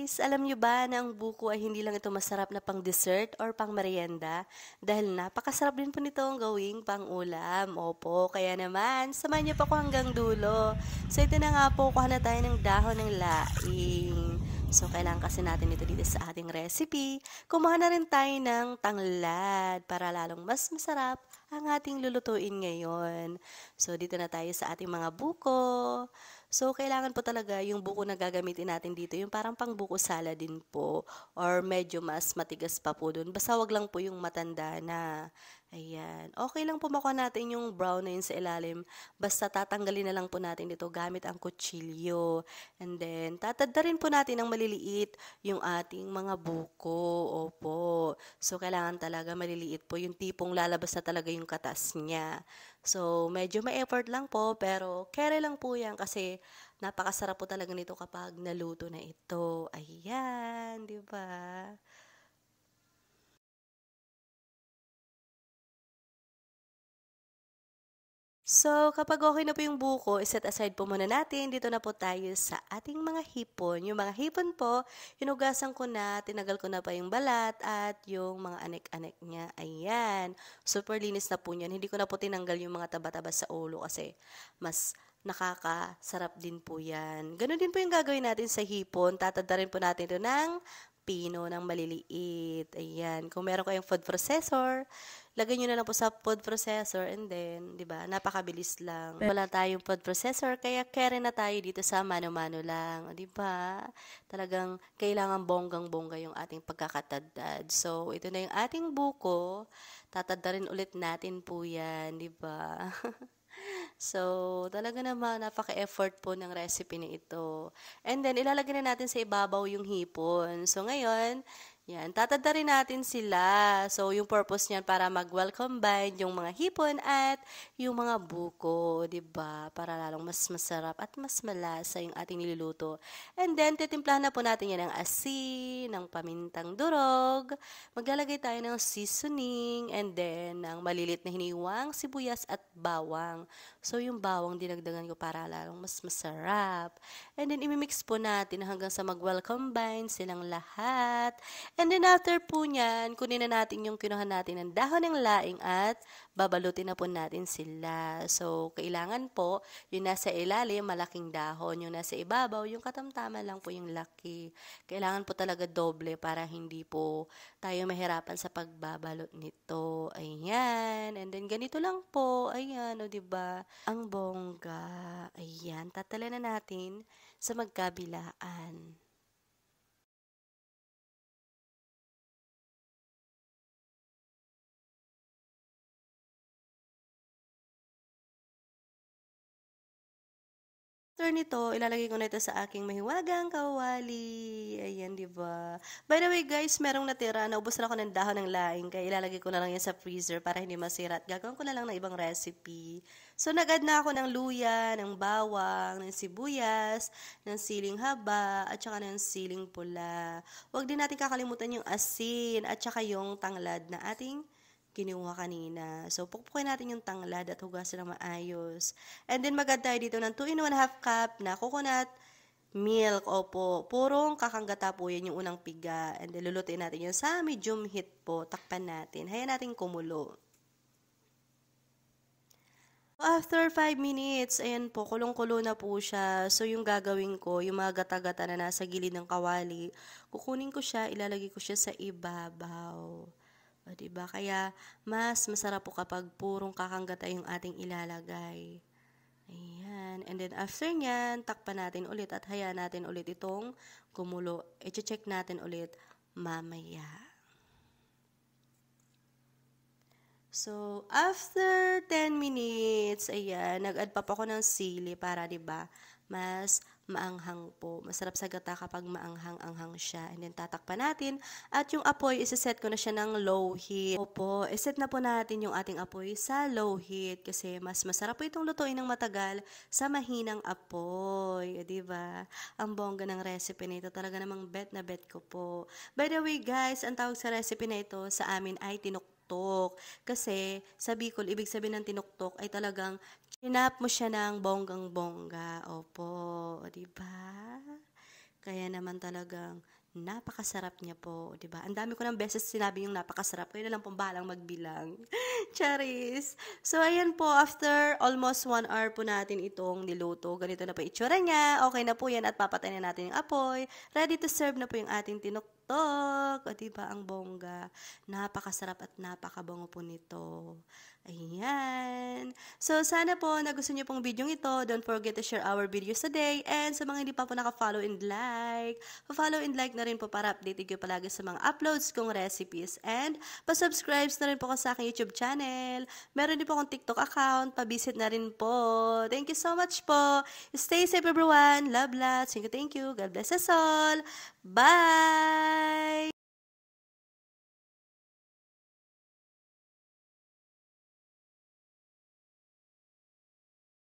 guys! Alam nyo ba na ang buko ay hindi lang ito masarap na pang dessert or pang merienda? Dahil napakasarap din po nito ang gawing pang ulam. Opo, kaya naman, samahan nyo pa ako hanggang dulo. So ito na nga po, kuha na tayo ng dahon ng laing. So, kailangan kasi natin ito dito sa ating recipe. Kumuha na rin tayo ng tanglad para lalong mas masarap ang ating lulutuin ngayon. So, dito na tayo sa ating mga buko. So, kailangan po talaga yung buko na gagamitin natin dito, yung parang pang buko salad din po, or medyo mas matigas pa po dun. Basta wag lang po yung matanda na. Ayan. Okay lang po makuha natin yung brown na yun sa ilalim. Basta tatanggalin na lang po natin dito gamit ang kutsilyo. And then, tatadda po natin ng maliliit yung ating mga buko. Opo. So, kailangan talaga maliliit po yung tipong lalabas na talaga yung katas niya. So, medyo may effort lang po pero kere lang po yan kasi napakasarap po talaga nito kapag naluto na ito. Ayan, di ba? So, kapag okay na po yung buko, iset aside po muna natin. Dito na po tayo sa ating mga hipon. Yung mga hipon po, hinugasan ko na, tinagal ko na pa yung balat at yung mga anek-anek niya. Ayan. Super linis na po yan. Hindi ko na po tinanggal yung mga taba-taba sa ulo kasi mas nakakasarap din po yan. Ganun din po yung gagawin natin sa hipon. Tatanda rin po natin ito ng pino ng maliliit. Ayan. Kung meron kayong food processor, lagay nyo na lang po sa food processor and then, di ba, napakabilis lang. Wala tayong food processor, kaya carry na tayo dito sa mano-mano lang. Di ba? Talagang kailangan bonggang-bongga yung ating pagkakatadad. So, ito na yung ating buko. Tatadda rin ulit natin po yan, di ba? So, talaga naman, napaka-effort po ng recipe na ito. And then, ilalagay na natin sa ibabaw yung hipon. So, ngayon, yan, tatanda rin natin sila. So, yung purpose niyan para mag welcome bind yung mga hipon at yung mga buko, ba diba? Para lalong mas masarap at mas malasa yung ating niluluto. And then, titimplahan na po natin yan ng asin, ng pamintang durog. Maglalagay tayo ng seasoning and then ng malilit na hiniwang, sibuyas at bawang. So, yung bawang dinagdagan ko para lalong mas masarap. And then, imimix po natin hanggang sa mag welcome bind silang lahat. And then after po niyan, kunin na natin yung kinuha natin ng dahon ng laing at babalutin na po natin sila. So, kailangan po, yung nasa ilalim, malaking dahon. Yung nasa ibabaw, yung katamtama lang po yung laki. Kailangan po talaga doble para hindi po tayo mahirapan sa pagbabalot nito. Ayan. And then, ganito lang po. Ayan, o ba diba? Ang bongga. Ayan, tatala na natin sa magkabilaan. After nito, ilalagay ko na ito sa aking mahiwagang kawali. Ayan, di ba? By the way, guys, merong natira. Naubos na ako ng dahon ng laing. Kaya ilalagay ko na lang yan sa freezer para hindi masira. At gagawin ko na lang ng ibang recipe. So, nag na ako ng luya, ng bawang, ng sibuyas, ng siling haba, at saka ng siling pula. Huwag din natin kakalimutan yung asin at saka yung tanglad na ating kinuha kanina. So, pukpukin natin yung tanglad at hugasin ng maayos. And then, mag tayo dito ng 2 in 1 half cup na coconut milk. Opo, purong kakanggata po yan yung unang piga. And then, lulutuin natin yun sa medium heat po. Takpan natin. Hayaan natin kumulo. After 5 minutes, ayan po, kulong-kulo na po siya. So, yung gagawin ko, yung mga gata-gata na nasa gilid ng kawali, kukunin ko siya, ilalagay ko siya sa ibabaw. 'di ba? Kaya mas masarap po kapag purong kakanggata yung ating ilalagay. Ayan. And then after nyan, takpan natin ulit at hayaan natin ulit itong kumulo. I-check natin ulit mamaya. So, after 10 minutes, ayan, nag-add pa po ako ng sili para, di ba, mas maanghang po. Masarap sa gata kapag maanghang-anghang siya. And then tatakpan natin. At yung apoy, iseset ko na siya ng low heat. Opo, iset na po natin yung ating apoy sa low heat kasi mas masarap po itong lutuin ng matagal sa mahinang apoy. Eh, ba? Diba? Ang bongga ng recipe na ito. Talaga namang bet na bet ko po. By the way guys, ang tawag sa recipe na ito sa amin ay tinukpo tinuktok. Kasi sa Bicol, ibig sabihin ng tinuktok ay talagang chinap mo siya ng bonggang-bongga. Opo, di ba? Kaya naman talagang napakasarap niya po, 'di ba? Ang dami ko ng beses sinabi yung napakasarap. Kayo na lang pong bahalang magbilang. Cherries! So ayan po, after almost one hour po natin itong niluto. Ganito na po itsura niya. Okay na po 'yan at papatay na natin yung apoy. Ready to serve na po yung ating tinoktok. O 'di ba ang bongga? Napakasarap at napakabango po nito. Ayan. So, sana po nagustuhan niyo pong video ito. Don't forget to share our videos today. And sa mga hindi pa po naka-follow and like, pa-follow and like na rin po para update kayo palagi sa mga uploads kong recipes. And pa-subscribe na rin po ako sa aking YouTube channel. Meron din po akong TikTok account. Pa-visit na rin po. Thank you so much po. Stay safe everyone. Love lots. Thank you, thank you. God bless us all. Bye!